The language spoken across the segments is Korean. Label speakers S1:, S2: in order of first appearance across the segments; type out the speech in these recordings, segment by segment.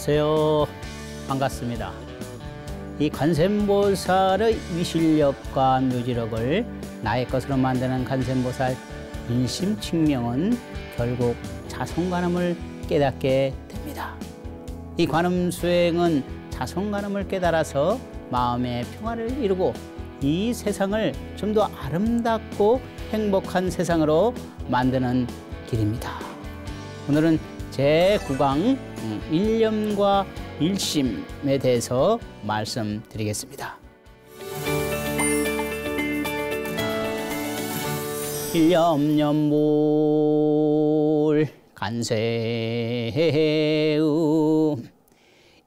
S1: 안녕하세요. 반갑습니다. 이 관세음보살의 위실력과 묘지력을 나의 것으로 만드는 관세음보살 인심 측명은 결국 자성관음을 깨닫게 됩니다. 이 관음 수행은 자성관음을 깨달아서 마음의 평화를 이루고 이 세상을 좀 더 아름답고 행복한 세상으로 만드는 길입니다. 오늘은 제9강 음, 일념과 일심에 대해서 말씀드리겠습니다. 일념연물 간세우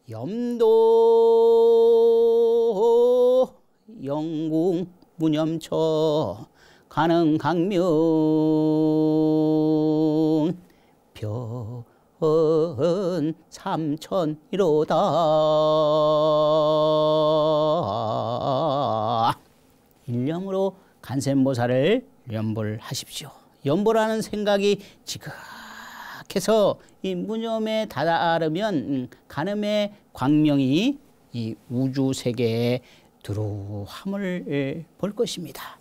S1: 염도 영궁 무념처 가능 강명 벼은 삼천이로다. 일념으로 간센보살을 연불하십시오. 연불하는 생각이 지극해서 이 무념에 다다르면 간음의 광명이 이 우주 세계에 들어함을 볼 것입니다.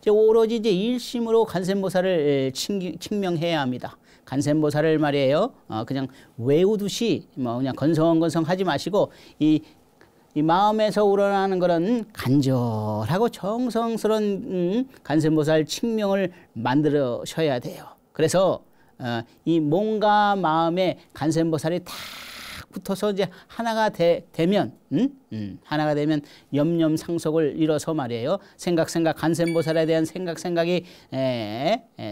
S1: 이제 오로지 이제 일심으로 간센보살을 칭명해야 합니다. 간센보살을 말이에요. 어, 그냥 외우듯이 뭐 그냥 건성건성 하지 마시고 이, 이 마음에서 우러나는 그런 간절하고 정성스러운 음, 간센보살 칭명을 만들어셔야 돼요. 그래서 어, 이 몸과 마음에 간센보살이 다 붙어서 이제 하나가 되, 면 음? 음. 하나가 되면 염념 상속을 이뤄서 말이에요. 생각 생각 간센보살에 대한 생각 생각이 에, 에,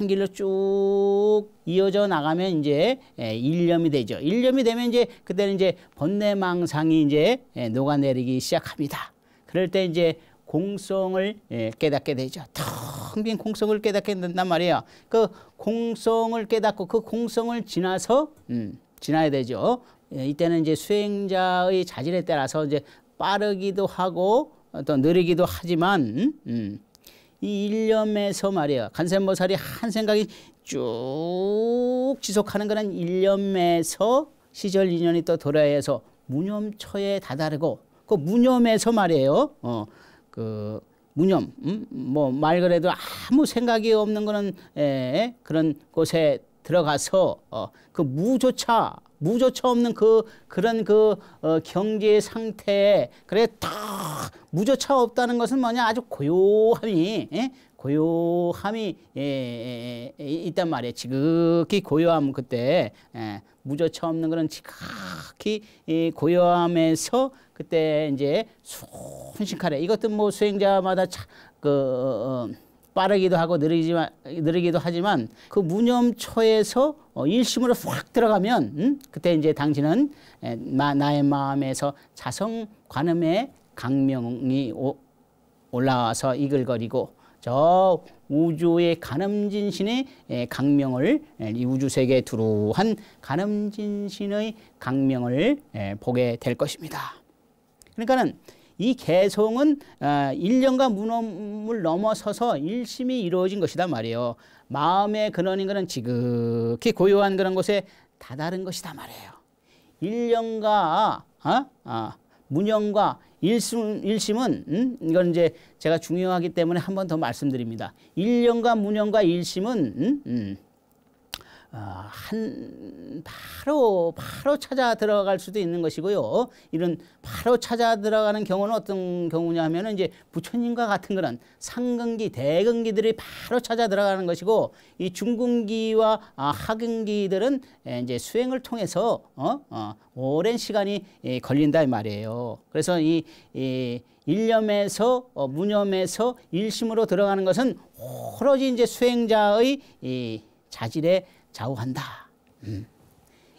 S1: 한 길로 쭉 이어져 나가면 이제 예, 일념이 되죠. 일념이 되면 이제 그때는 이제 번뇌망상이 이제 예, 녹아내리기 시작합니다. 그럴 때 이제 공성을 예, 깨닫게 되죠. 텅 빈 공성을 깨닫게 된단 말이에요. 그 공성을 깨닫고 그 공성을 지나서 음, 지나야 되죠. 이때는 이제 수행자의 자질에 따라서 이제 빠르기도 하고 또 느리기도 하지만 음, 이 일념에서 말이야 간세모살이한 생각이 쭉 지속하는 거는 일념에서 시절 인연이 또돌아해서 무념처에 다다르고 그 무념에서 말이에요. 어, 그 무념, 음? 뭐말 그래도 아무 생각이 없는 거는 에, 예, 그런 곳에 들어가서 어, 그 무조차 무조차 없는 그 그런 그 어, 경제 상태에 그래 탁 무조차 없다는 것은 뭐냐 아주 고요함이 예? 고요함이 예, 예, 예, 있단 말이에요. 지극히 고요함 그때 예, 무조차 없는 그런 지극히 이 고요함에서 그때 이제 순식간에 이것도 뭐 수행자마다 차, 그 어, 어 빠르기도 하고 느리지만, 느리기도 하지만 그 무념초에서 어, 일심으로 확 들어가면 음? 그때 이제 당신은 나의 마음에서 자성 관음의 강명이 오, 올라와서 이글거리고 저 우주의 간음진신의 강명을 이 우주 세계 에 두루한 간음진신의 강명을 보게 될 것입니다. 그러니까는 이 개송은 어, 일년과무엄을 넘어서서 일심이 이루어진 것이다 말이에요. 마음의 근원인 그런 지극히 고요한 그런 곳에 다다른 것이다 말이에요. 일년과 어? 어, 문영과 일심, 일심은 음? 이건 이제 제가 중요하기 때문에 한 번 더 말씀드립니다. 일년과 무념과 일심은 음? 음. 아, 한 바로 바로 찾아 들어갈 수도 있는 것이고요. 이런 바로 찾아 들어가는 경우는 어떤 경우냐 하면은 이제 부처님과 같은 그런 상근기 대근기들이 바로 찾아 들어가는 것이고 이 중근기와 아, 하근기들은 예, 이제 수행을 통해서 어? 어, 오랜 시간이 예, 걸린다 이 말이에요. 그래서 이, 이 일념에서 어, 무념에서 일심으로 들어가는 것은 오로지 이제 수행자의 이 자질에 좌우한다. 음.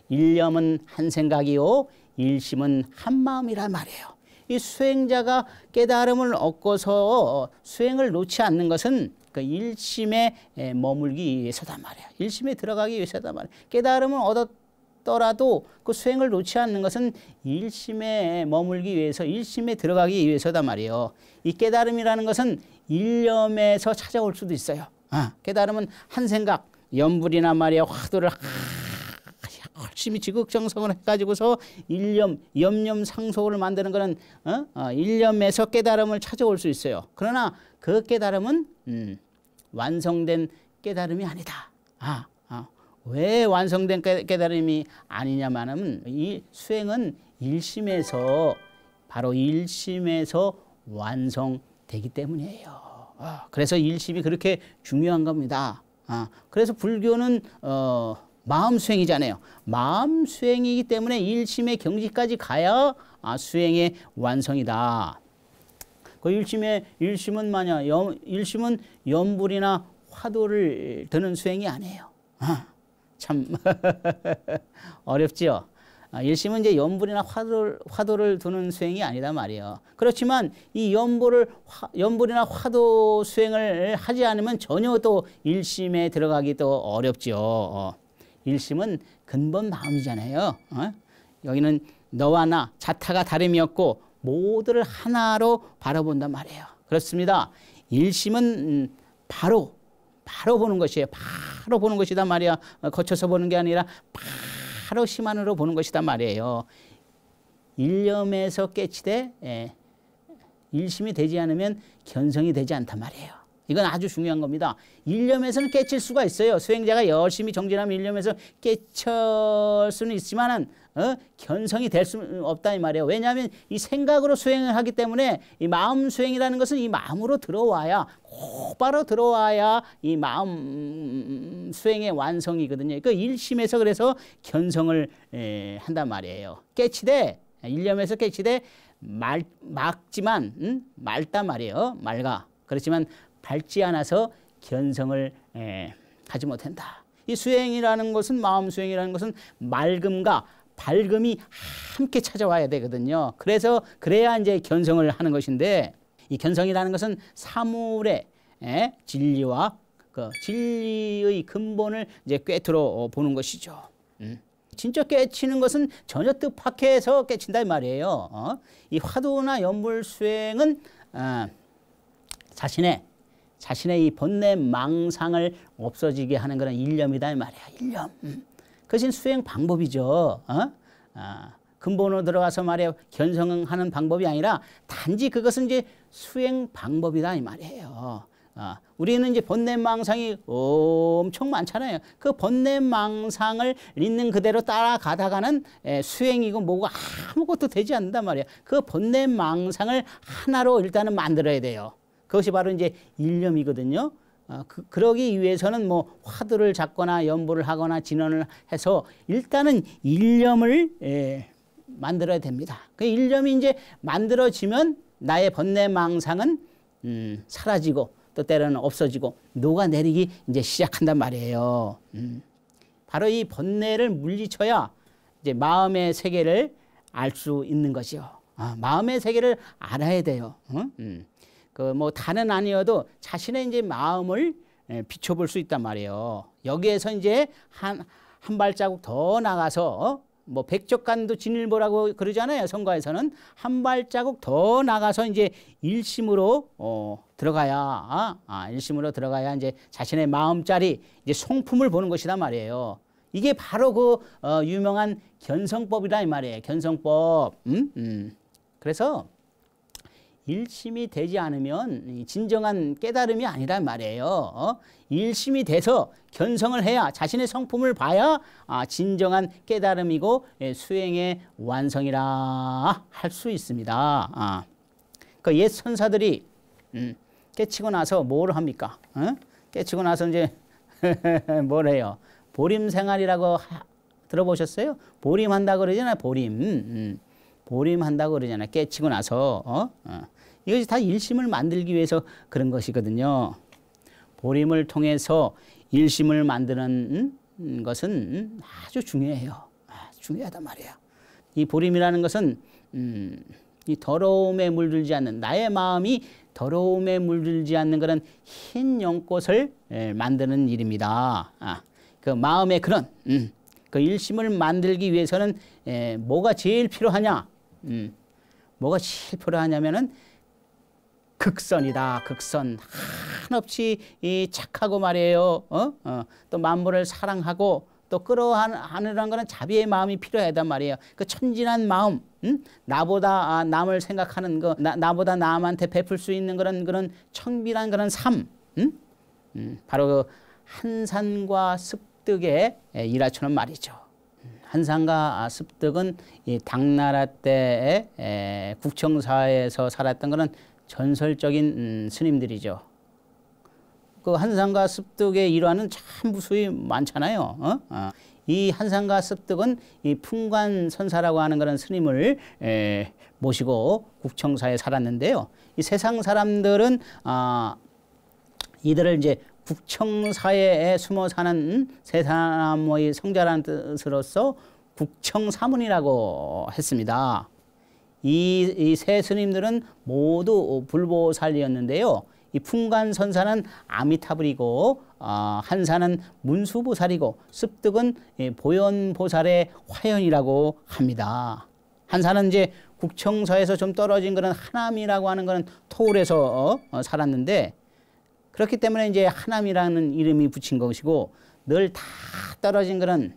S1: 일념은 한 생각이요 일심은 한 마음이란 말이에요. 이 수행자가 깨달음을 얻고서 수행을 놓지 않는 것은 그 일심에 머물기 위해서단 말이야. 일심에 들어가기 위해서단 말이야. 깨달음을 얻었더라도 그 수행을 놓지 않는 것은 일심에 머물기 위해서 일심에 들어가기 위해서단 말이요이 깨달음이라는 것은 일념에서 찾아올 수도 있어요. 아, 깨달음은 한 생각, 연불이나 말이야 화두를 열심히 지극정성을 해가지고서 일념, 염념 상속을 만드는 것은 어? 어, 일념에서 깨달음을 찾아올 수 있어요. 그러나 그 깨달음은 음, 완성된 깨달음이 아니다. 아, 아, 왜 완성된 깨달음이 아니냐면은 이 수행은 일심에서 바로 일심에서 완성되기 때문이에요. 아, 그래서 일심이 그렇게 중요한 겁니다. 아, 그래서 불교는 어, 마음 수행이잖아요. 마음 수행이기 때문에 일심의 경지까지 가야 아, 수행의 완성이다. 그 일심의 일심은 만약 염, 일심은 염불이나 화두를 드는 수행이 아니에요. 아, 참 어렵지요. 아, 일심은 이제 염불이나 화도를, 화도를 두는 수행이 아니다 말이에요. 그렇지만 이 염불을 화, 염불이나 화도 수행을 하지 않으면 전혀 또 일심에 들어가기 도 어렵죠. 어. 일심은 근본 마음이잖아요. 어? 여기는 너와 나 자타가 다름이 없고 모두를 하나로 바라본단 말이에요. 그렇습니다. 일심은 음, 바로 바로 보는 것이에요. 바로 보는 것이다 말이야. 어, 거쳐서 보는 게 아니라 바로 하루시만으로 보는 것이단 말이에요. 일념에서 깨치되 예, 일심이 되지 않으면 견성이 되지 않단 말이에요. 이건 아주 중요한 겁니다. 일념에서는 깨칠 수가 있어요. 수행자가 열심히 정진하면 일념에서 깨칠 수는 있지만은 어? 견성이 될 수 없다 이 말이에요. 왜냐하면 이 생각으로 수행을 하기 때문에 이 마음 수행이라는 것은 이 마음으로 들어와야 곧바로 들어와야 이 마음 수행의 완성이거든요. 그 그러니까 일심에서 그래서 견성을 에, 한단 말이에요. 깨치되 일념에서 깨치되 말 막지만 음? 맑단 말이에요. 말가 그렇지만 밝지 않아서 견성을 에, 하지 못한다. 이 수행이라는 것은 마음 수행이라는 것은 맑음과 밝음이 함께 찾아와야 되거든요. 그래서 그래야 이제 견성을 하는 것인데 이 견성이라는 것은 사물의 예, 진리와 그 진리의 근본을 이제 꿰뚫어 어, 보는 것이죠. 음. 진짜 깨치는 것은 전혀 뜻밖에서 깨친다 이 말이에요. 어? 이 화두나 연불 수행은 아, 자신의 자신의 이 번뇌 망상을 없어지게 하는 그런 일념이다 이 말이야. 일념. 음. 그것은 수행 방법이죠. 어? 아, 근본으로 들어가서 말이에 견성하는 방법이 아니라 단지 그것은 이제 수행 방법이다 이 말이에요. 아, 우리는 이제 번뇌망상이 엄청 많잖아요. 그 번뇌망상을 있는 그대로 따라가다가는 에, 예, 수행이고 뭐고 아무것도 되지 않는단 말이야. 그 번뇌망상을 하나로 일단은 만들어야 돼요. 그것이 바로 이제 일념이거든요. 어, 그, 그러기 위해서는 뭐 화두를 잡거나 연보를 하거나 진언을 해서 일단은 일념을 예, 만들어야 됩니다. 그 일념이 이제 만들어지면 나의 번뇌망상은 음, 사라지고 또 때로는 없어지고 녹아내리기 이제 시작한단 말이에요. 음. 바로 이 번뇌를 물리쳐야 이제 마음의 세계를 알 수 있는 거지요. 아, 마음의 세계를 알아야 돼요. 응? 음. 그뭐 다는 아니어도 자신의 이제 마음을 예, 비춰볼 수 있단 말이에요. 여기에서 이제 한, 한 발자국 더 나가서 어? 뭐 백적간도 진일보라고 그러잖아요. 선거에서는한 발자국 더 나가서 이제 일심으로 어, 들어가야 아, 아 일심으로 들어가야 이제 자신의 마음짜리 이제 성품을 보는 것이란 말이에요. 이게 바로 그 어, 유명한 견성법이다 이 말이에요. 견성법. 음? 음. 그래서 일심이 되지 않으면 진정한 깨달음이 아니란 말이에요. 어? 일심이 돼서 견성을 해야 자신의 성품을 봐야 아, 진정한 깨달음이고 예, 수행의 완성이라 할 수 있습니다. 아. 그옛 그러니까 선사들이 음, 깨치고 나서 뭘 합니까? 어? 깨치고 나서 이제 뭘 해요? 보림 생활이라고 들어보셨어요? 보림한다 그러잖아요. 보림. 음, 음. 보림한다고 그러잖아요. 깨치고 나서. 어? 어. 이것이 다 일심을 만들기 위해서 그런 것이거든요. 보림을 통해서 일심을 만드는 음? 것은 아주 중요해요. 중요하단 말이야. 이 보림이라는 것은 음, 이 더러움에 물들지 않는 나의 마음이 더러움에 물들지 않는 그런 흰 연꽃을 예, 만드는 일입니다. 아, 그 마음의 그런 음, 그 일심을 만들기 위해서는 에, 예, 뭐가 제일 필요하냐? 음. 뭐가 실패를 하냐면은 극선이다. 극선. 한없이 이 착하고 말이에요. 어? 어. 또 만물을 사랑하고 또 끌어안으라는 거는 자비의 마음이 필요하단 말이에요. 그 천진한 마음, 응? 음? 나보다 아, 남을 생각하는 거, 나, 나보다 남한테 베풀 수 있는 그런 그런 청빈한 그런 삶, 응? 음? 응. 음, 바로 그 한산과 습득의 예, 일화처럼 말이죠. 한상가 습득은 이 당나라 때 에, 국청사에서 살았던 그런 전설적인 음, 스님들이죠. 그 한상과 습득의 일화는 참 무수히 많잖아요. 어? 어. 이 한상과 습득은 이 풍관선사라고 하는 그런 스님을 에, 모시고 국청사에 살았는데요. 이 세상 사람들은 아, 이들을 이제 국청사회에 숨어 사는 세 사람의 성자라는 뜻으로서 국청사문이라고 했습니다. 이세 이 스님들은 모두 불보살이었는데요. 이 풍간선사는 아미타불이고 어, 한사는 문수보살이고 습득은 보현보살의 화현이라고 합니다. 한사는 이제 국청서에서 좀 떨어진 그런 하남이라고 하는 그런 토울에서 어, 살았는데 그렇기 때문에 이제 하남이라는 이름이 붙인 것이고 늘 다 떨어진 그런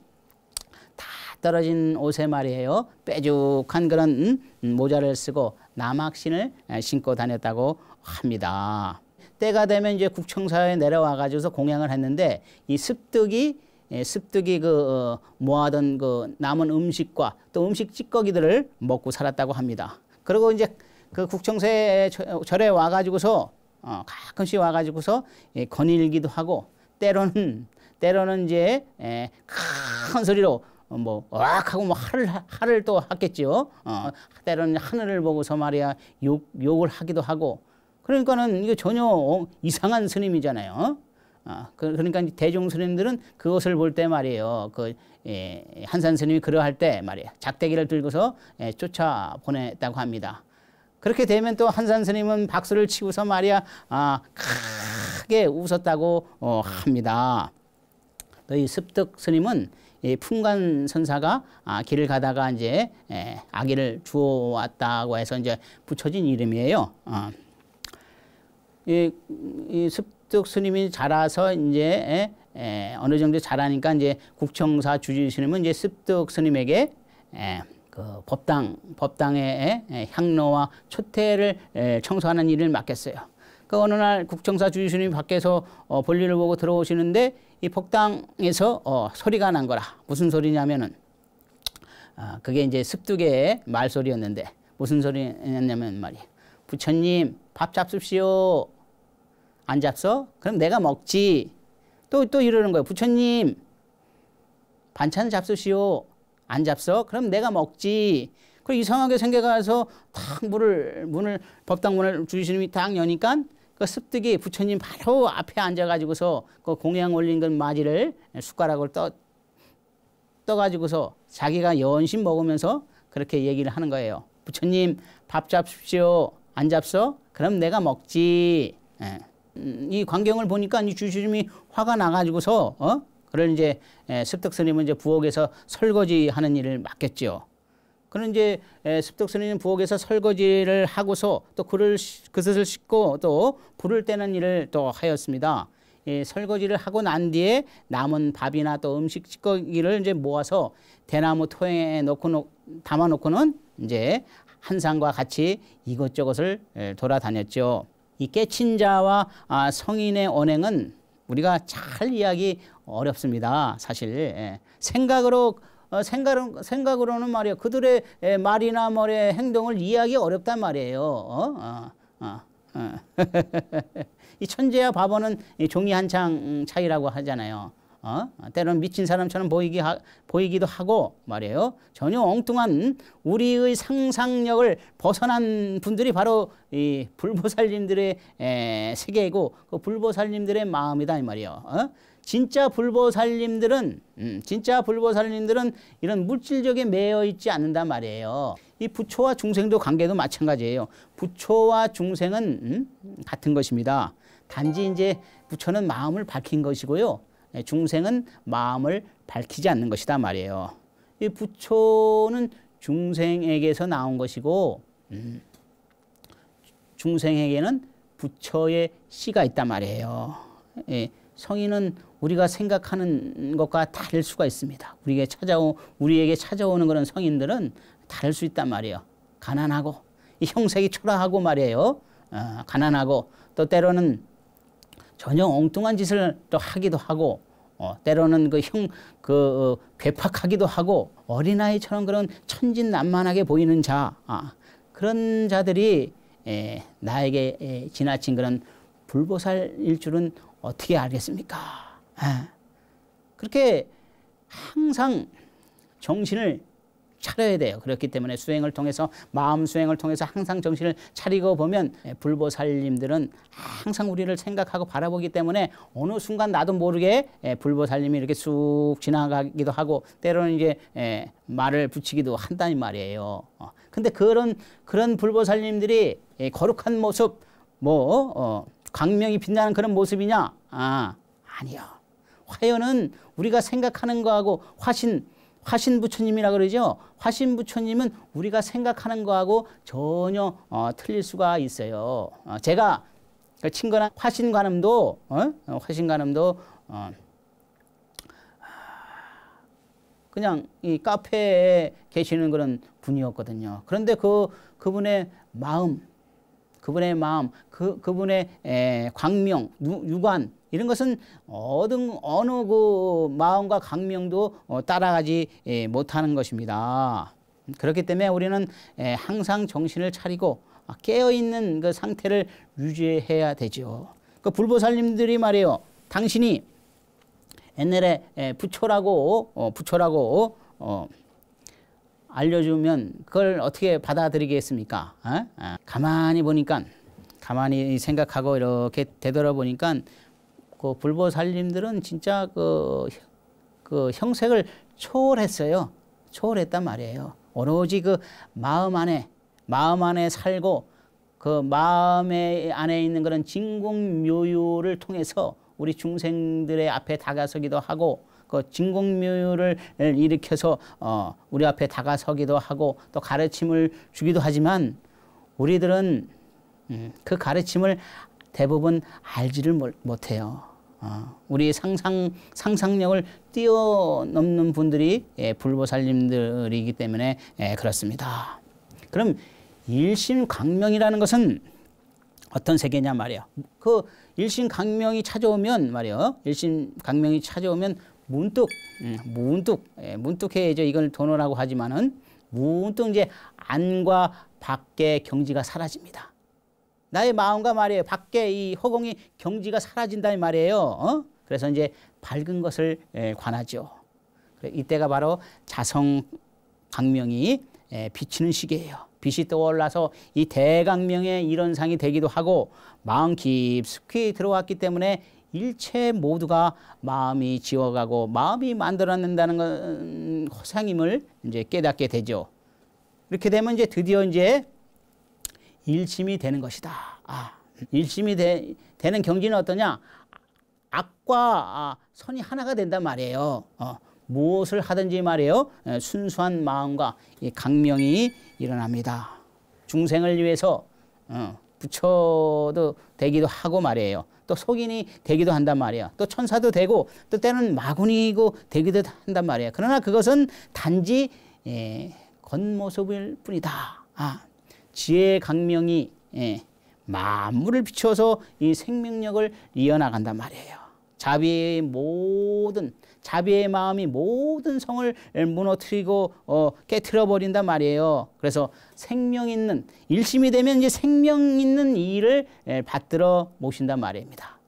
S1: 다 떨어진 옷에 말이에요. 빼죽한 그런 음, 모자를 쓰고 남학신을 신고 다녔다고 합니다. 때가 되면 이제 국청사에 내려와 가지고서 공양을 했는데 이 습득이 예, 습득이 그 어, 모아던 그 남은 음식과 또 음식 찌꺼기들을 먹고 살았다고 합니다. 그리고 이제 그 국청사에 절에 와 가지고서 어, 가끔씩 와가지고서 예, 거닐기도 하고 때로는 때로는 이제 예, 큰 소리로 어, 뭐악 하고 뭐 하를 하를 또 하겠죠. 어, 때로는 하늘을 보고서 말이야 욕 욕을 하기도 하고 그러니까는 이게 전혀 어, 이상한 스님이잖아요. 어, 아, 그, 그러니까 대중 스님들은 그것을 볼 때 말이에요. 그 예, 한산 스님이 그러할 때말이에요 작대기를 들고서 예, 쫓아 보냈다고 합니다. 그렇게 되면 또 한산 스님은 박수를 치고서 말이야 아, 크게 웃었다고 어, 합니다. 너희 습득 스님은 이 풍관 선사가 아, 길을 가다가 이제 에, 아기를 주워왔다고 해서 이제 붙여진 이름이에요. 어. 이, 이 습득 스님이 자라서 이제 에, 에, 어느 정도 자라니까 이제 국청사 주지 스님은 이제 습득 스님에게 에, 그 법당 법당의 향로와 초태를 청소하는 일을 맡겼어요. 그 어느 날 국청사 주지님 밖에서 어, 볼일을 보고 들어오시는데 이 법당에서 어, 소리가 난 거라 무슨 소리냐면은 아, 그게 이제 습두의 말소리였는데 무슨 소리냐면말이 부처님 밥 잡수시오 안 잡서 그럼 내가 먹지 또또 또 이러는 거예요 부처님 반찬 잡수시오 안 잡서? 그럼 내가 먹지. 그 이상하게 생겨가서 탁 문을 문을 법당 문을 주시님이 딱 여니까 그 습득이 부처님 바로 앞에 앉아가지고서 그 공양 올린 그 마지를 숟가락을 떠 떠가지고서 자기가 연신 먹으면서 그렇게 얘기를 하는 거예요. 부처님 밥 잡십시오. 안 잡서? 그럼 내가 먹지. 예. 음, 이 광경을 보니까 이 주시님이 화가 나가지고서 어? 그런 이제 습득 스님은 이제 부엌에서 설거지하는 일을 맡겠지 그는 이제 습득 스님은 부엌에서 설거지를 하고서 또 그를 그릇을 씻고 또 불을 떼는 일을 또 하였습니다. 예, 설거지를 하고 난 뒤에 남은 밥이나 또 음식 찌꺼기를 이제 모아서 대나무 토에 넣고 담아 놓고는 이제 한상과 같이 이것저것을 돌아다녔죠. 이 깨친 자와 아, 성인의 언행은 우리가 잘 이야기 어렵습니다. 사실 예. 생각으로 어, 생각은, 생각으로는 말이야 그들의 예, 말이나 말의 행동을 이해하기 어렵단 말이에요. 어? 어, 어, 어. 이 천재와 바보는 이 종이 한창 음, 차이라고 하잖아요. 어? 때로는 미친 사람처럼 보이기 하, 보이기도 하고 말이에요. 전혀 엉뚱한 우리의 상상력을 벗어난 분들이 바로 이 불보살님들의 에, 예, 세계고 이그 불보살님들의 마음이다 이 말이에요. 진짜 불보살님들은 음, 진짜 불보살님들은 이런 물질적에 매여 있지 않는단 말이에요. 이 부처와 중생도 관계도 마찬가지예요. 부처와 중생은 음, 같은 것입니다. 단지 이제 부처는 마음을 밝힌 것이고요. 네, 중생은 마음을 밝히지 않는 것이다 말이에요. 이 부처는 중생에게서 나온 것이고 음, 중생에게는 부처의 씨가 있단 말이에요. 예, 성인은 우리가 생각하는 것과 다를 수가 있습니다. 우리에게 찾아오 우리에게 찾아오는 그런 성인들은 다를 수 있단 말이에요. 가난하고 형색이 초라하고 말이에요. 어, 가난하고 또 때로는 전혀 엉뚱한 짓을 또 하기도 하고 어, 때로는 그 형, 그, 어, 괴팍하기도 하고 어린아이처럼 그런 천진난만하게 보이는 자, 아, 그런 자들이 에, 예, 나에게 에, 예, 지나친 그런 불보살일 줄은 어떻게 알겠습니까? 예. 그렇게 항상 정신을 차려야 돼요. 그렇기 때문에 수행을 통해서 마음 수행을 통해서 항상 정신을 차리고 보면 예, 불보살님들은 항상 우리를 생각하고 바라보기 때문에 어느 순간 나도 모르게 예, 불보살님이 이렇게 쑥 지나가기도 하고 때로는 이제 말을 붙이기도 한다는 말이에요. 어, 근데 그런 그런 불보살님들이 거룩한 모습 뭐 어, 광명이 빛나는 그런 모습이냐? 아, 아니요. 화연은 우리가 생각하는 거하고 화신 화신 부처님이라 그러죠. 화신 부처님은 우리가 생각하는 거하고 전혀 어, 틀릴 수가 있어요. 어, 제가 그 친근한 화신관음도 어? 어 화신관음도 어, 그냥 이 카페에 계시는 그런 분이었거든요. 그런데 그 그분의 마음, 그분의 마음, 그 그분의 에, 광명, 유, 관 이런 것은 어느, 어느 그 마음과 강명도 어, 따라가지 예, 못하는 것입니다. 그렇기 때문에 우리는 예, 항상 정신을 차리고 깨어있는 그 상태를 유지해야 되죠. 그 불보살님들이 말이에요. 당신이 옛날에 예, 부처라고, 어, 부처라고, 어, 알려주면 그걸 어떻게 받아들이겠습니까? 어? 어. 가만히 보니까, 가만히 생각하고 이렇게 되돌아보니까 그 불보 살림들은 진짜 그, 그 형색을 초월했어요. 초월했단 말이에요. 오로지 그 마음 안에, 마음 안에 살고 그 마음의 안에 있는 그런 진공묘유를 통해서 우리 중생들의 앞에 다가서기도 하고 그 진공묘유를 일으켜서 어, 우리 앞에 다가서기도 하고 또 가르침을 주기도 하지만 우리들은 음, 그 가르침을 대부분 알지를 못해요. 어, 우리 상상 상상력을 뛰어넘는 분들이 예, 불보살님들이기 때문에 예, 그렇습니다. 그럼 일신강명이라는 것은 어떤 세계냐 말이야. 그 일신강명이 찾아오면 말이야. 일신강명이 찾아오면 문득 음, 문득 예, 문득해져 이걸 돈어라고 하지만은 문득 이제 안과 밖의 경지가 사라집니다. 나의 마음과 말이에요. 밖에 이 허공이 경지가 사라진다는 말이에요. 어? 그래서 이제 밝은 것을 예, 관하죠. 이때가 바로 자성 강명이 예, 비치는 시기예요. 빛이 떠올라서 이 대강명의 일원상이 되기도 하고 마음 깊숙이 들어왔기 때문에 일체 모두가 마음이 지워가고 마음이 만들어낸다는 것 허상임을 이제 깨닫게 되죠. 이렇게 되면 이제 드디어 이제 일침이 되는 것이다. 아, 일심이 되, 는 경지는 어떠냐? 악과 아, 선이 하나가 된단 말이에요. 어, 무엇을 하든지 말이에요. 예, 순수한 마음과 이 강명이 일어납니다. 중생을 위해서 어, 부처도 되기도 하고 말이에요. 또 속인이 되기도 한단 말이야. 또 천사도 되고 또 때는 마군이고 되기도 한단 말이야. 그러나 그것은 단지 예, 겉모습일 뿐이다. 아, 지혜의 강명이 예, 만물을 비춰서 이 생명력을 이어나간단 말이에요. 자비의 모든 자비의 마음이 모든 성을 무너뜨리고 어, 깨트려 버린단 말이에요. 그래서 생명 있는 일심이 되면 이제 생명 있는 일을 예, 받들어 모신단 말입니다.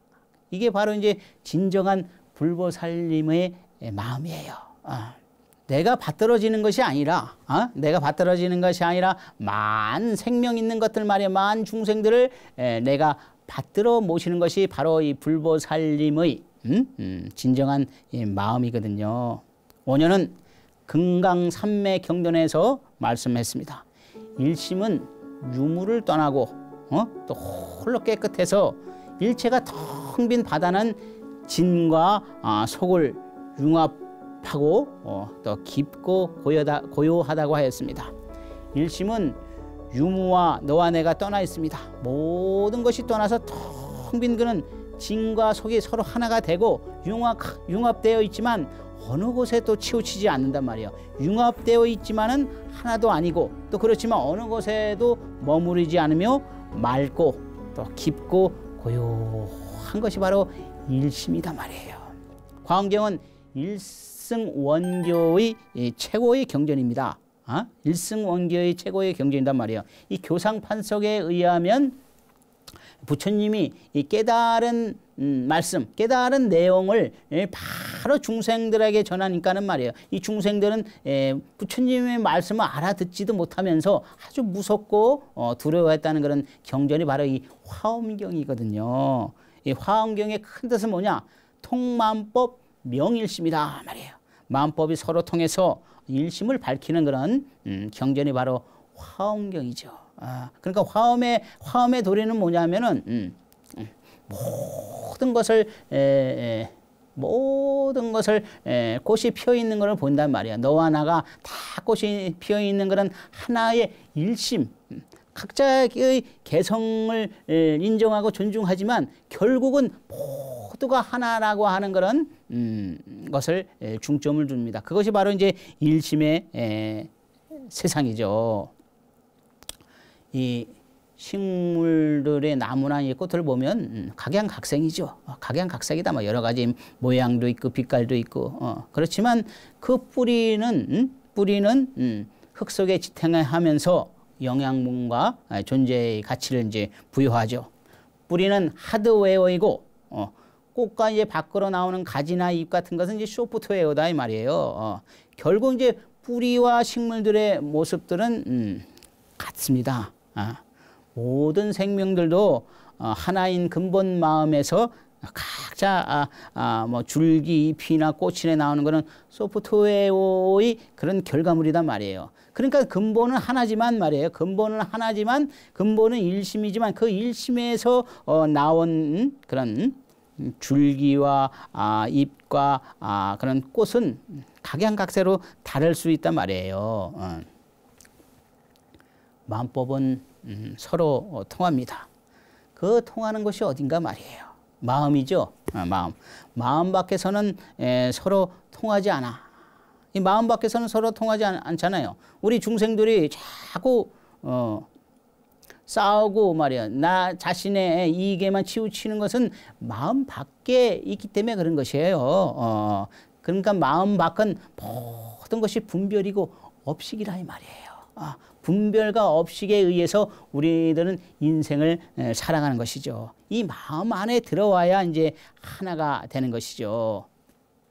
S1: 이게 바로 이제 진정한 불보살림의 예, 마음이에요. 어. 내가 받들어지는 것이 아니라 어? 내가 받들어지는 것이 아니라 만 생명 있는 것들 말이야 만 중생들을 에, 내가 받들어 모시는 것이 바로 이 불보살림의 음? 음, 진정한 이 마음이거든요. 원년은 금강삼매 경전에서 말씀했습니다. 일심은 유무를 떠나고 어? 또 홀로 깨끗해서 일체가 텅 빈 바다는 진과 아, 속을 융합 답답하고 어, 더 깊고 고여다, 고요하다고 하였습니다. 1심은 유무와 너와 내가 떠나 있습니다. 모든 것이 떠나서 텅 빈 그는 진과 속이 서로 하나가 되고 융합, 융합되어 있지만 어느 곳에 또 치우치지 않는단 말이에요. 융합되어 있지만은 하나도 아니고 또 그렇지만 어느 곳에도 머무르지 않으며 맑고 또 깊고 고요한 것이 바로 일심이다 말이에요. 광경은 일 일승 원교의 예, 최고의 경전입니다. 아? 일승 원교의 최고의 경전이란 말이에요. 이 교상 판석에 의하면 부처님이 이 깨달은 음, 말씀, 깨달은 내용을 예, 바로 중생들에게 전하니까는 말이에요. 이 중생들은 에, 예, 부처님의 말씀을 알아듣지도 못하면서 아주 무섭고 어, 두려워했다는 그런 경전이 바로 이 화엄경이거든요. 이 화엄경의 큰 뜻은 뭐냐? 통만법 명일심이다 말이에요. 마음법이 서로 통해서 일심을 밝히는 그런 음, 경전이 바로 화엄경이죠. 아, 그러니까 화엄의 화엄의 도리는 뭐냐면은 음, 음, 모든 것을 에, 에, 모든 것을 에, 꽃이 피어 있는 것을 본단 말이야. 너와 나가 다 꽃이 피어 있는 그런 하나의 일심. 음, 각자의 개성을 인정하고 존중하지만 결국은 모두가 하나라고 하는 그런 음, 것을 예, 중점을 둡니다 그것이 바로 이제 일심의 예, 세상이죠. 이 식물들의 나무나 이 꽃을 보면 음, 각양각색이죠. 어, 각양각색이다. 뭐 여러 가지 모양도 있고 빛깔도 있고. 어. 그렇지만 그 뿌리는 음, 뿌리는 음, 흙 속에 지탱하면서 영양분과 아, 존재의 가치를 이제 부여하죠. 뿌리는 하드웨어이고 어. 꽃과 이제 밖으로 나오는 가지나 잎 같은 것은 이제 소프트웨어다 이 말이에요. 어. 결국 이제 뿌리와 식물들의 모습들은 음, 같습니다. 아. 모든 생명들도 어, 하나인 근본 마음에서 각자 아, 아, 뭐 줄기, 잎이나 꽃이나 나오는 것은 소프트웨어의 그런 결과물이다 말이에요. 그러니까 근본은 하나지만 말이에요. 근본은 하나지만 근본은 일심이지만 그 일심에서 어, 나온 그런 줄기와 아, 잎과 아, 그런 꽃은 각양각색으로 다를 수 있단 말이에요. 어. 마음법은 음, 서로 어, 통합니다. 그 통하는 것이 어딘가 말이에요. 마음이죠. 어, 마음. 마음 밖에서는 에, 예, 서로 통하지 않아. 이 마음 밖에서는 서로 통하지 않, 잖아요 우리 중생들이 자꾸 어, 싸우고 말이야. 나 자신의 이익에만 치우치는 것은 마음 밖에 있기 때문에 그런 것이에요. 어. 그러니까 마음 밖은 모든 것이 분별이고 업식이라 이 말이에요. 아, 분별과 업식에 의해서 우리들은 인생을 살아가는 것이죠. 이 마음 안에 들어와야 이제 하나가 되는 것이죠.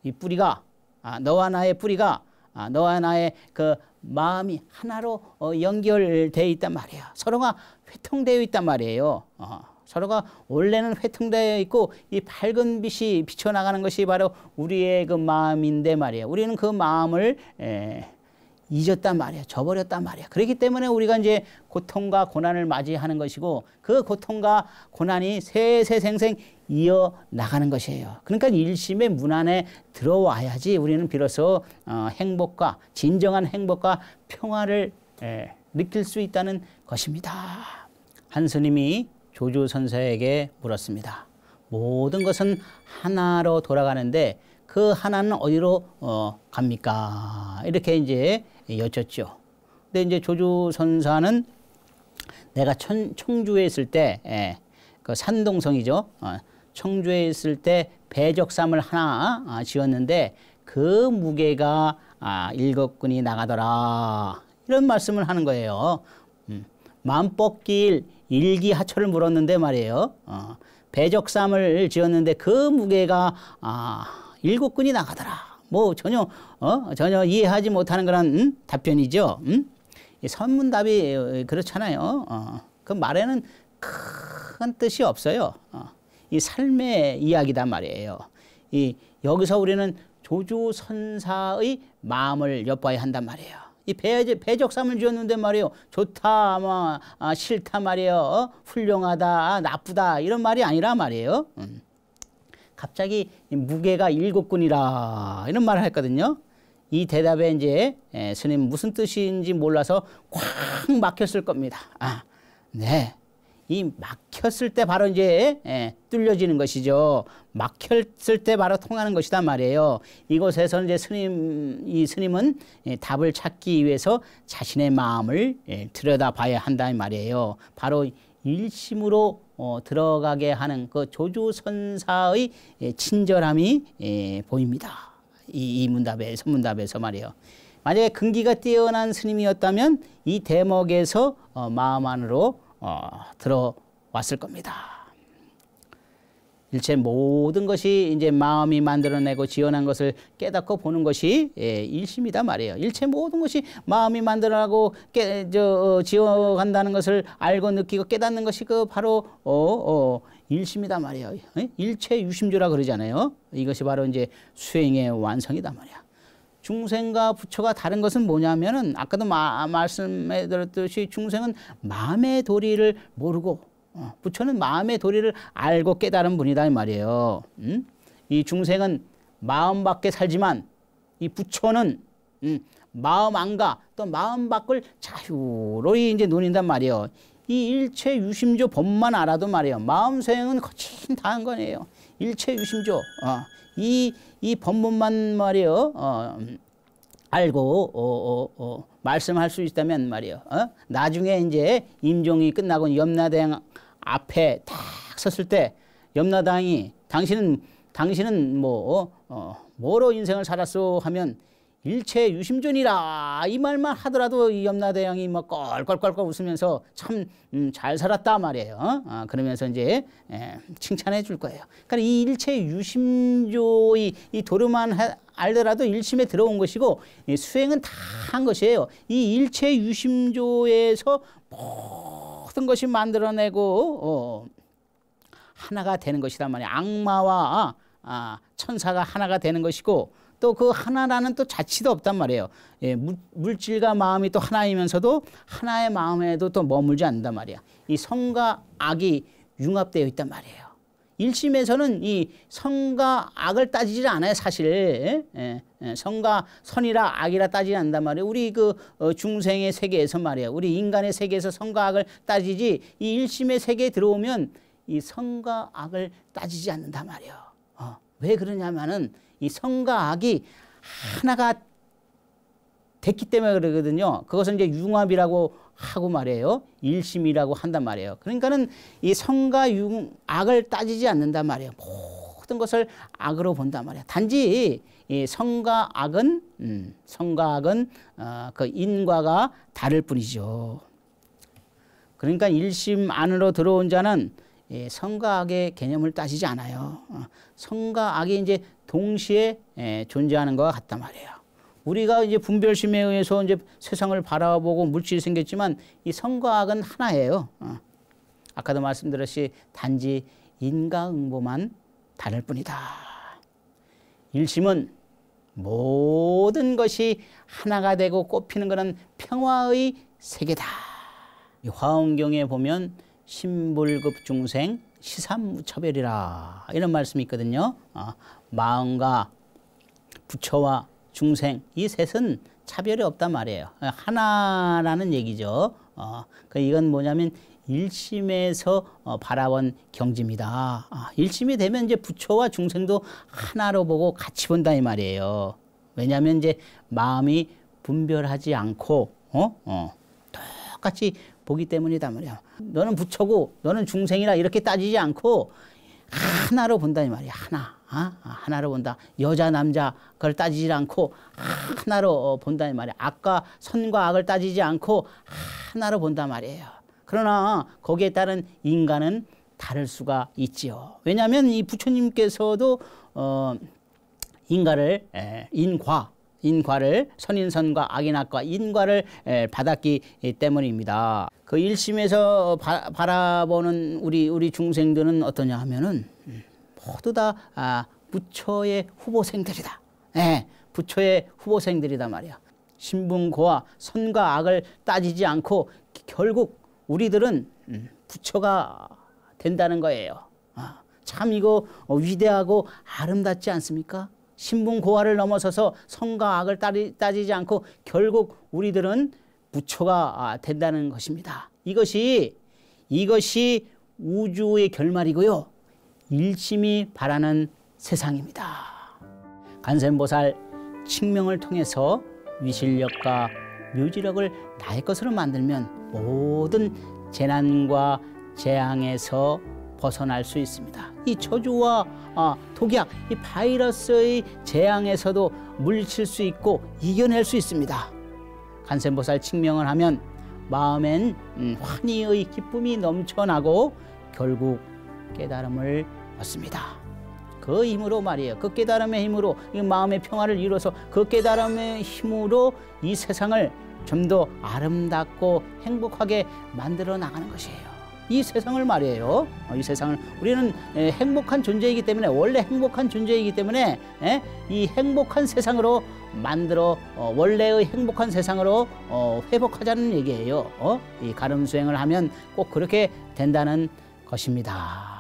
S1: 이 뿌리가 아, 너와 나의 뿌리가 아, 너와 나의 그 마음이 하나로 어, 연결돼 있단 말이야. 서로가 회통되어 있단 말이에요. 어, 서로가 원래는 회통되어 있고 이 밝은 빛이 비춰나가는 것이 바로 우리의 그 마음인데 말이에요. 우리는 그 마음을 에, 잊었단 말이야. 저버렸단 말이야. 그렇기 때문에 우리가 이제 고통과 고난을 맞이하는 것이고 그 고통과 고난이 세세생생 이어 나가는 것이에요. 그러니까 일심의 문 안에 들어와야지 우리는 비로소 어, 행복과 진정한 행복과 평화를 느낄 수 있다는 것입니다. 한 스님이 조주 선사에게 물었습니다. 모든 것은 하나로 돌아가는데 그 하나는 어디로 어, 갑니까? 이렇게 이제 여쭙죠. 근데 이제 조주 선사는 내가 천, 청주에 있을 때, 예, 그 산동성이죠. 어, 청주에 있을 때 배적삼을 하나 아, 지었는데 그 무게가 아, 일곱 근이 나가더라. 이런 말씀을 하는 거예요. 만법길 일기 하초를 물었는데 말이에요. 어, 배적삼을 지었는데 그 무게가 아, 일곱 근이 나가더라. 뭐 전혀 어, 전혀 이해하지 못하는 그런 음? 답변이죠. 음? 이 선문답이 어, 그렇잖아요. 어, 그 말에는 큰 뜻이 없어요. 어, 이 삶의 이야기다 말이에요. 이 여기서 우리는 조조선사의 마음을 엿봐야 한단 말이에요. 이 배, 배적삼을 지었는데 말이에요. 좋다, 뭐, 아, 싫다 말이에요. 어? 훌륭하다, 나쁘다 이런 말이 아니라 말이에요. 음. 갑자기 무게가 일곱 군이라 이런 말을 했거든요. 이 대답에 이제 예, 스님 무슨 뜻인지 몰라서 꽉 막혔을 겁니다. 아, 네. 이 막혔을 때 바로 이제 예, 뚫려지는 것이죠. 막혔을 때 바로 통하는 것이다 말이에요. 이곳에서 이제 스님 이 스님은 예, 답을 찾기 위해서 자신의 마음을 예, 들여다봐야 한다 말이에요. 바로 일심으로 어, 들어가게 하는 그 조조선사의 예, 친절함이 예, 보입니다. 이, 이 문답에 서문답에서 말이에요. 만약에 근기가 뛰어난 스님이었다면 이 대목에서 어, 마음 안으로 어, 들어왔을 겁니다. 일체 모든 것이 이제 마음이 만들어내고 지어낸 것을 깨닫고 보는 것이 예, 일심이다 말이에요. 일체 모든 것이 마음이 만들어내고 깨, 저, 어, 지어간다는 것을 알고 느끼고 깨닫는 것이 그 바로 어, 어, 일심이다 말이에요. 예? 일체 유심조라 그러잖아요. 이것이 바로 이제 수행의 완성이다 말이야. 중생과 부처가 다른 것은 뭐냐면은 아까도 마, 말씀해 드렸듯이 중생은 마음의 도리를 모르고 어, 부처는 마음의 도리를 알고 깨달은 분이다 이 말이에요. 음? 이 중생은 마음 밖에 살지만 이 부처는 음, 마음 안과 또 마음 밖을 자유로이 이제 누린단 말이에요. 이 일체 유심조 법만 알아도 말이에요. 마음 소행은 거친 다한 거네요. 일체 유심조 어, 이이 법문만 말이요 어, 알고 어, 어, 어, 말씀할 수 있다면 말이요 어? 나중에 이제 임종이 끝나고 염라대왕 앞에 딱 섰을 때 염라당이 당신은 당신은 뭐 어, 뭐로 인생을 살았소 하면 일체 유심존이라 이 말만 하더라도 이 염라대왕이 뭐 껄껄껄껄 웃으면서 참잘 음, 살았다 말이에요. 어? 아, 그러면서 이제 에, 예, 칭찬해 줄 거예요. 그러니까 이 일체 유심조의 이 도료만 하, 알더라도 일심에 들어온 것이고 이 수행은 다 한 것이에요. 이 일체 유심조에서 모든 것이 만들어내고 어, 하나가 되는 것이란 말이에요. 악마와 아, 천사가 하나가 되는 것이고 또그 하나라는 또 자치도 없단 말이에요. 예, 물질과 마음이 또 하나이면서도 하나의 마음에도 또 머물지 않는단 말이야. 이 성과 악이 융합되어 있단 말이에요. 1심에서는 이 성과 악을 따지질 않아요, 사실. 예, 예, 예. 성과 선이라 악이라 따지지 않단 말이에요. 우리 그 어, 중생의 세계에서 말이에요. 우리 인간의 세계에서 성과 악을 따지지 이 1심의 세계에 들어오면 이 성과 악을 따지지 않는단 말이에요. 어, 왜 그러냐면은 이성과 악이 하나가 됐기 때문에 그러거든요. 그것은 이제 융합이라고 하고 말이에요. 일심이라고 한단 말이에요. 그러니까는 이 선과 융, 악을 따지지 않는단 말이에요. 모든 것을 악으로 본단 말이에요. 단지 이 선과 악은, 음, 선과 악은 어, 그 인과가 다를 뿐이죠. 그러니까 일심 안으로 들어온 자는 예, 성과 악의 개념을 따지지 않아요. 어, 성과 악이 이제 동시에 예, 존재하는 것과 같단 말이에요. 우리가 이제 분별심에 의해서 이제 세상을 바라보고 물질이 생겼지만 이 성과학은 하나예요. 어. 아까도 말씀드렸듯이 단지 인과응보만 다를 뿐이다. 일심은 모든 것이 하나가 되고 꽃피는 것은 평화의 세계다. 이 화엄경에 보면 신불급 중생 시삼무차별이라 이런 말씀이 있거든요. 어, 마음과 부처와 중생 이 셋은 차별이 없단 말이에요. 하나라는 얘기죠. 어, 그 이건 뭐냐면 일심에서 어, 바라본 경지입니다. 아, 일심이 되면 이제 부처와 중생도 하나로 보고 같이 본다 이 말이에요. 왜냐하면 이제 마음이 분별하지 않고 어? 어. 똑같이 보기 때문이다 말이야. 너는 부처고 너는 중생이라 이렇게 따지지 않고 하나로 본다 이 말이야 하나 아? 하나로 본다 여자 남자 그걸 따지지 않고 하나로 어, 본다 이 말이야 악과 선과 악을 따지지 않고 하나로 본다 말이에요 그러나 거기에 따른 인간은 다를 수가 있지요 왜냐하면 이 부처님께서도 어, 인가를 인과 인과를 선인선과 악인악과 인과를 받았기 때문입니다. 그 1심에서 바, 라보는 우리 우리 중생들은 어떠냐 하면은 음, 모두 다 아, 부처의 후보생들이다. 예, 부처의 후보생들이다 말이야. 신분고와 선과 악을 따지지 않고 결국 우리들은 음, 부처가 된다는 거예요. 아, 참 이거 위대하고 아름답지 않습니까? 신분 고하를 넘어서서 성과 악을 따지지 않고 결국 우리들은 부처가 아, 된다는 것입니다. 이것이 이것이 우주의 결말이고요. 일심이 바라는 세상입니다. 간센보살 칙명을 통해서 위실력과 묘지력을 나의 것으로 만들면 모든 재난과 재앙에서 벗어날 수 있습니다. 이 저주와 아, 독약, 이 바이러스의 재앙에서도 물칠 수 있고 이겨낼 수 있습니다. 간센보살 칙명을 하면 마음엔 음, 환희의 기쁨이 넘쳐나고 결국 깨달음을 얻습니다. 그 힘으로 말이에요. 그 깨달음의 힘으로 이 마음의 평화를 이루어서 그 깨달음의 힘으로 이 세상을 좀 더 아름답고 행복하게 만들어 나가는 것이에요. 이 세상을 말이에요. 어, 이 세상을 우리는 행복한 존재이기 때문에 원래 행복한 존재이기 때문에 이 행복한 세상으로 만들어 어, 원래의 행복한 세상으로 어, 회복하자는 얘기예요. 이 가름 수행을 하면 꼭 그렇게 된다는 것입니다.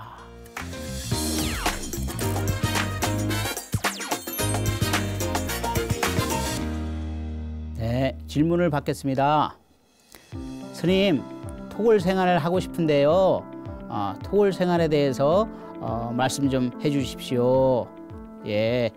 S1: 네, 질문을 받겠습니다. 스님, 토굴 생활을 하고 싶은데요. 어, 토굴 생활에 대해서 어, 말씀 좀 해주십시오. 예.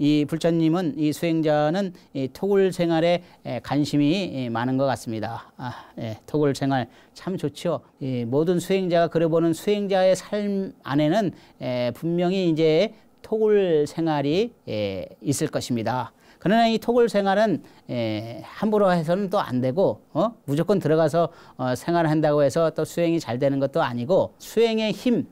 S1: 이 불자님은 이 수행자는 이 토굴 생활에 예, 관심이 예, 많은 것 같습니다. 아, 예, 토굴 생활 참 좋죠. 이 모든 수행자가 그려보는 수행자의 삶 안에는 예, 분명히 이제 토굴 생활이 예, 있을 것입니다. 그러나 이 토굴 생활은 에, 예, 함부로 해서는 또 안 되고 어? 무조건 들어가서 어, 생활한다고 해서 또 수행이 잘 되는 것도 아니고 수행의 힘,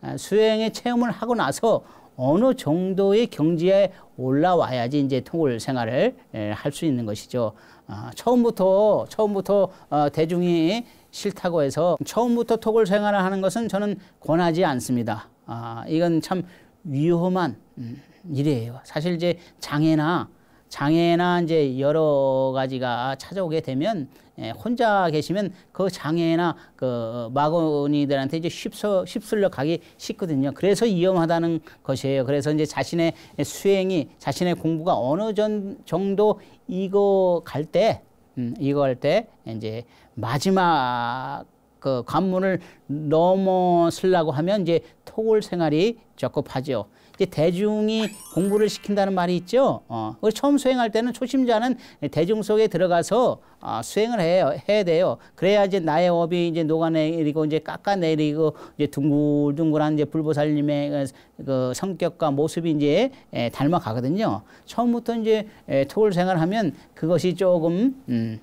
S1: 아, 수행의 체험을 하고 나서 어느 정도의 경지에 올라와야지 이제 토굴 생활을 예, 할수 있는 것이죠. 어, 처음부터 처음부터 어, 대중이 싫다고 해서 처음부터 토굴 생활을 하는 것은 저는 권하지 않습니다. 아, 이건 참 위험한 음, 일이에요. 사실 이제 장애나 장애나 이제 여러 가지가 찾아오게 되면 예, 혼자 계시면 그 장애나 그 마구니들한테 이제 쉽서, 쉽술려 가기 쉽거든요. 그래서 위험하다는 것이에요. 그래서 이제 자신의 수행이 자신의 공부가 어느 전, 정도 이거 갈 때, 음, 이거 할 때 이제 마지막 그 관문을 넘어서려고 하면 이제 토굴 생활이 적급하죠. 이제 대중이 공부를 시킨다는 말이 있죠. 어, 처음 수행할 때는 초심자는 대중 속에 들어가서 아, 수행을 해요, 해야 돼요. 그래야 이제 나의 업이 이제 녹아내리고 이제 깎아내리고 이제 둥글둥글한 이제 불보살님의 그, 그 성격과 모습이 이제 에, 예, 닮아가거든요. 처음부터 이제 에, 예, 토굴 생활하면 그것이 조금 음,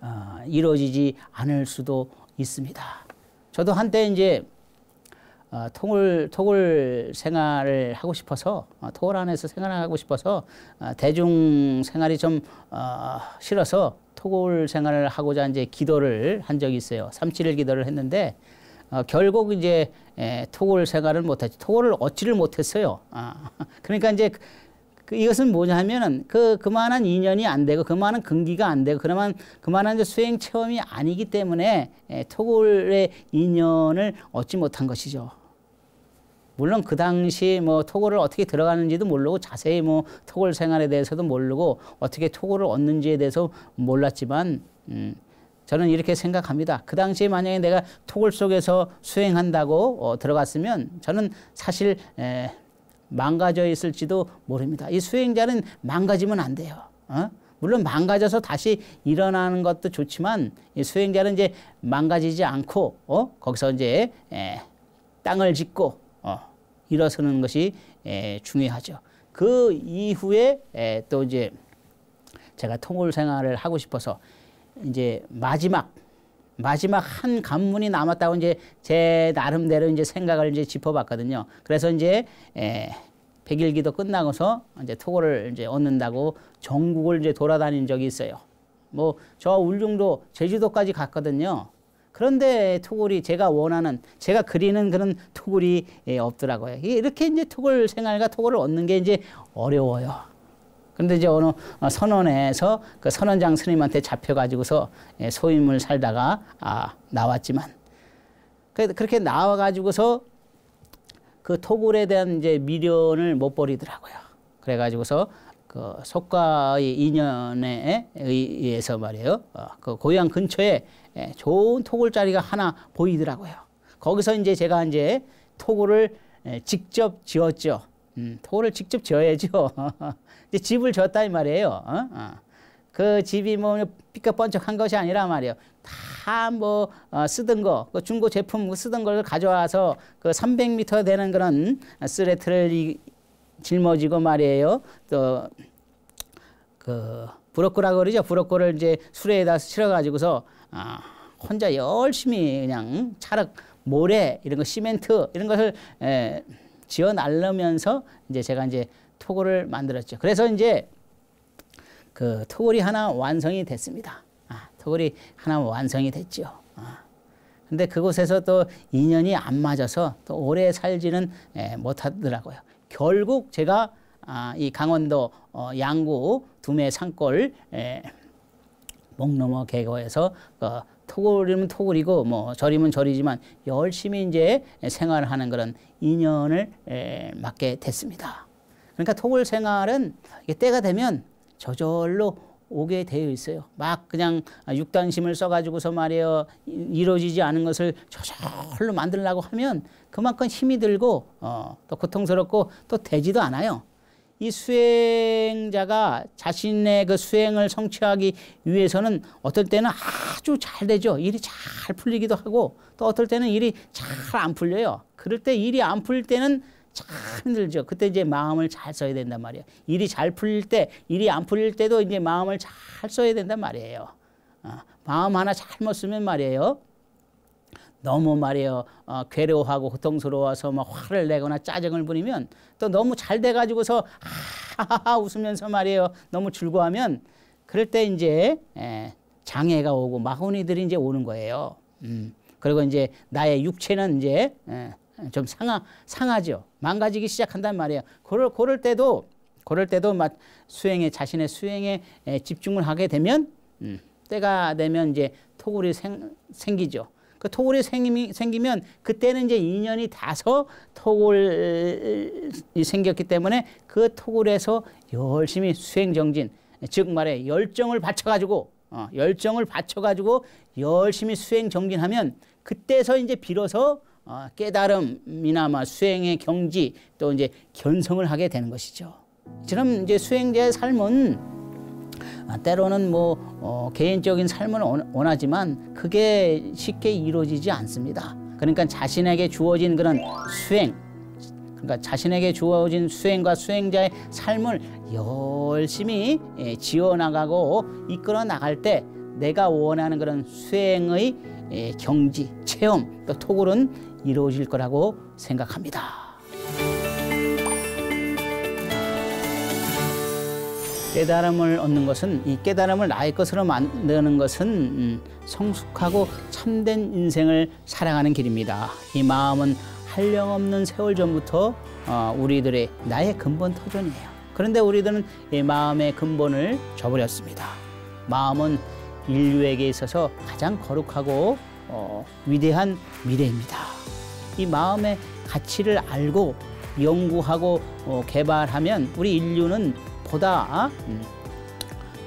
S1: 어, 이루어지지 않을 수도 있습니다. 저도 한때 이제 어, 토굴, 토굴 생활을 하고 싶어서 어, 토굴 안에서 생활하고 싶어서 어, 대중 생활이 좀 어, 싫어서 토굴 생활을 하고자 이제 기도를 한 적이 있어요. 삼칠일 기도를 했는데 어, 결국 이제 에, 토굴 생활을 못했죠. 토굴을 얻지를 못했어요. 아, 그러니까 이제 그 이것은 뭐냐 하면은 그 그만한 인연이 안 되고 그만한 근기가 안 되고 그러면 그만한 수행 체험이 아니기 때문에 예, 토굴의 인연을 얻지 못한 것이죠. 물론 그 당시 뭐 토굴을 어떻게 들어가는지도 모르고 자세히 뭐 토굴 생활에 대해서도 모르고 어떻게 토굴을 얻는지에 대해서 몰랐지만 음, 저는 이렇게 생각합니다. 그 당시에 만약에 내가 토굴 속에서 수행한다고 어, 들어갔으면 저는 사실 에, 망가져 있을지도 모릅니다. 이 수행자는 망가지면 안 돼요. 어? 물론 망가져서 다시 일어나는 것도 좋지만 이 수행자는 이제 망가지지 않고 어? 거기서 이제 에, 예, 땅을 짚고 어, 일어서는 것이 에, 예, 중요하죠. 그 이후에 에, 예, 또 이제 제가 통월 생활을 하고 싶어서 이제 마지막 마지막 한 간문이 남았다고 이제 제 나름대로 이제 생각을 이제 짚어봤거든요. 그래서 이제 에, 예, 백일기도 끝나고서 이제 토고를 이제 얻는다고 전국을 이제 돌아다닌 적이 있어요. 뭐 저 울릉도 제주도까지 갔거든요. 그런데 토굴이 제가 원하는 제가 그리는 그런 토굴이 예, 없더라고요. 이렇게 이제 토굴 생활과 토굴을 얻는 게 이제 어려워요. 그런데 이제 어느 어, 선원에서 그 선원장 스님한테 잡혀가지고서 예, 소임을 살다가 아, 나왔지만 그, 그렇게 나와가지고서 그 토굴에 대한 이제 미련을 못 버리더라고요. 그래가지고서 그속과의 인연에 의해서 말이에요. 어, 그 고향 근처에 예, 좋은 토굴자리가 하나 보이더라고요. 거기서 이제 제가 이제 토굴을 예, 직접 지었죠. 음, 토굴을 직접 지어야죠. 이제 집을 줬다 이 말이에요. 어? 어. 그 집이 뭐 삐까뻔쩍한 것이 아니라 말이에요. 다뭐 어, 쓰던 거, 그 중고 제품 뭐 쓰던 걸 가져와서 그 300m 되는 그런 쓰레트를 이, 짊어지고 말이에요. 또 그브로커라고 그러죠. 브로커를 이제 수레에다 실어가지고서 아, 혼자 열심히 그냥 차흙, 모래 이런 거, 시멘트 이런 것을 에, 지어 날르면서 이제 제가 이제 토굴을 만들었죠. 그래서 이제 그 토굴이 하나 완성이 됐습니다. 아, 토굴이 하나 완성이 됐죠. 아. 근데 그곳에서 또 인연이 안 맞아서 또 오래 살지는 에, 예, 못하더라고요. 결국 제가 아, 이 강원도 어, 양구 두메 산골 에, 예, 목넘어 계곡에서 그 어, 토굴이면 토굴이고 뭐 절이면 절이지만 열심히 이제 생활하는 그런 인연을 에, 예, 맞게 됐습니다. 그러니까 토굴 생활은 때가 되면 저절로 오게 되어 있어요. 막 그냥 육단심을 써가지고서 말이에요. 이루어지지 않은 것을 저절로 만들려고 하면 그만큼 힘이 들고 어, 또 고통스럽고 또 되지도 않아요. 이 수행자가 자신의 그 수행을 성취하기 위해서는 어떨 때는 아주 잘 되죠. 일이 잘 풀리기도 하고 또 어떨 때는 일이 잘 안 풀려요. 그럴 때 일이 안 풀 때는 참 힘들죠. 그때 이제 마음을 잘 써야 된단 말이에요. 일이 잘 풀릴 때, 일이 안 풀릴 때도 이제 마음을 잘 써야 된단 말이에요. 어, 마음 하나 잘못 쓰면 말이에요. 너무 말이에요. 어, 괴로워하고 고통스러워서 막 화를 내거나 짜증을 부리면 또 너무 잘 돼가지고서 하하하 웃으면서 말이에요. 너무 즐거워하면 그럴 때 이제 에, 예, 장애가 오고 마흔이들이 이제 오는 거예요. 음. 그리고 이제 나의 육체는 이제 에, 예, 좀 상하, 상하죠. 망가지기 시작한단 말이에요. 그럴, 그럴 때도, 그럴 때도 막 수행에, 자신의 수행에 집중을 하게 되면, 음, 때가 되면 이제 토굴이 생, 생기죠. 그 토굴이 생김 생기면 그때는 이제 인연이 다서 토굴이 생겼기 때문에 그 토굴에서 열심히 수행정진, 즉 말해 열정을 바쳐가지고 어, 열정을 바쳐가지고 열심히 수행정진하면 그때서 이제 비로소 어, 깨달음이나마 수행의 경지 또 이제 견성을 하게 되는 것이죠. 지금 이제 수행자의 삶은 아, 때로는 뭐 어, 개인적인 삶을 원하지만 그게 쉽게 이루어지지 않습니다. 그러니까 자신에게 주어진 그런 수행, 그러니까 자신에게 주어진 수행과 수행자의 삶을 열심히 예, 지어 나가고 이끌어 나갈 때 내가 원하는 그런 수행의 예, 경지, 체험, 또 토굴은 이루어질 거라고 생각합니다. 깨달음을 얻는 것은 이 깨달음을 나의 것으로 만드는 것은 음, 성숙하고 참된 인생을 살아가는 길입니다. 이 마음은 한령없는 세월 전부터 어, 우리들의 나의 근본 터전이에요. 그런데 우리들은 이 마음의 근본을 저버렸습니다. 마음은 인류에게 있어서 가장 거룩하고 어, 위대한 미래입니다. 이 마음의 가치를 알고 연구하고 어, 개발하면 우리 인류는 보다 음,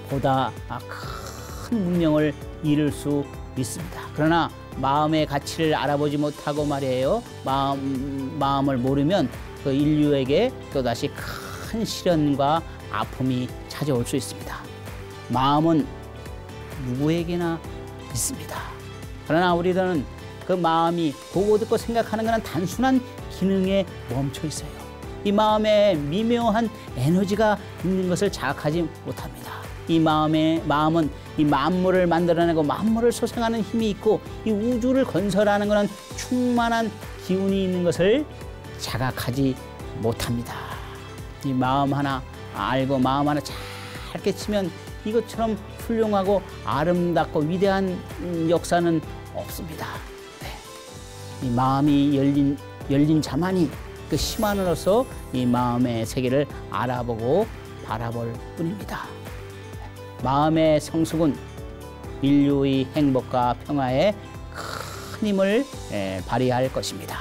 S1: 보다 아, 큰 문명을 이룰 수 있습니다. 그러나 마음의 가치를 알아보지 못하고 말이에요. 마음 마음을 모르면 그 인류에게 또 다시 큰 시련과 아픔이 찾아올 수 있습니다. 마음은 누구에게나 있습니다. 그러나 우리들은 그 마음이 보고 듣고 생각하는 것은 단순한 기능에 멈춰 있어요. 이 마음에 미묘한 에너지가 있는 것을 자각하지 못합니다. 이 마음의 마음은 이 만물을 만들어내고 만물을 소생하는 힘이 있고 이 우주를 건설하는 것은 충만한 기운이 있는 것을 자각하지 못합니다. 이 마음 하나 알고 마음 하나 잘 깨치면 이것처럼 훌륭하고 아름답고 위대한 역사는 없습니다. 이 마음이 열린 열린 자만이 그 심안으로서 이 마음의 세계를 알아보고 바라볼 뿐입니다. 마음의 성숙은 인류의 행복과 평화에 큰 힘을 예, 발휘할 것입니다.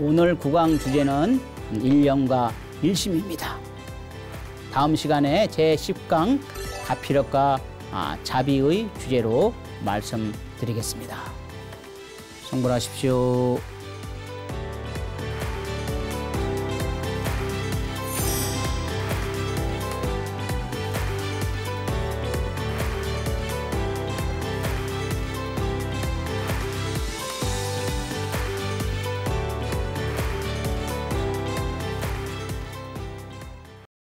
S1: 오늘 국왕 주제는 일념과 일심입니다. 다음 시간에 제10강 가피력과 아, 자비의 주제로 말씀드리겠습니다. 참고하십시오